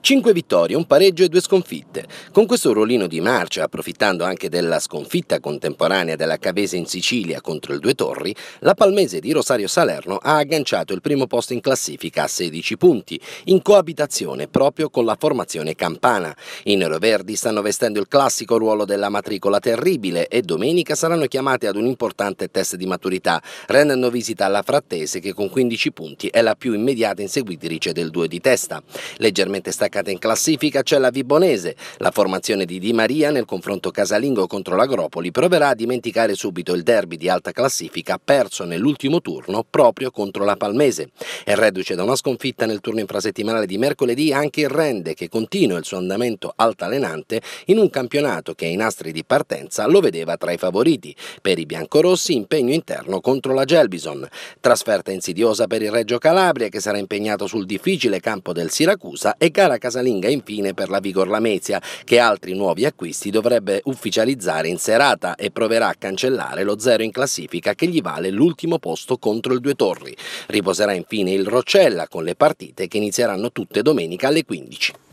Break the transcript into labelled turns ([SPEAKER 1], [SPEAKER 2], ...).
[SPEAKER 1] 5 vittorie, un pareggio e due sconfitte. Con questo ruolino di marcia, approfittando anche della sconfitta contemporanea della Cavese in Sicilia contro il Due Torri, la Palmese di Rosario Salerno ha agganciato il primo posto in classifica a 16 punti, in coabitazione proprio con la formazione campana. I neroverdi stanno vestendo il classico ruolo della matricola terribile e domenica saranno chiamate ad un importante test di maturità, rendendo visita alla Frattese che con 15 punti è la più immediata inseguitrice del due di testa. Leggermente staccata Attaccata in classifica c'è la Vibonese. La formazione di Di Maria nel confronto casalingo contro l'Agropoli proverà a dimenticare subito il derby di alta classifica perso nell'ultimo turno proprio contro la Palmese. È reduce da una sconfitta nel turno infrasettimanale di mercoledì anche il Rende che continua il suo andamento altalenante in un campionato che ai nastri di partenza lo vedeva tra i favoriti. Per i biancorossi impegno interno contro la Gelbison. Trasferta insidiosa per il Reggio Calabria che sarà impegnato sul difficile campo del Siracusa e gara casalinga infine per la Vigor Lamezia, che altri nuovi acquisti dovrebbe ufficializzare in serata e proverà a cancellare lo zero in classifica che gli vale l'ultimo posto contro il Due Torri. Riposerà infine il Roccella con le partite che inizieranno tutte domenica alle 15.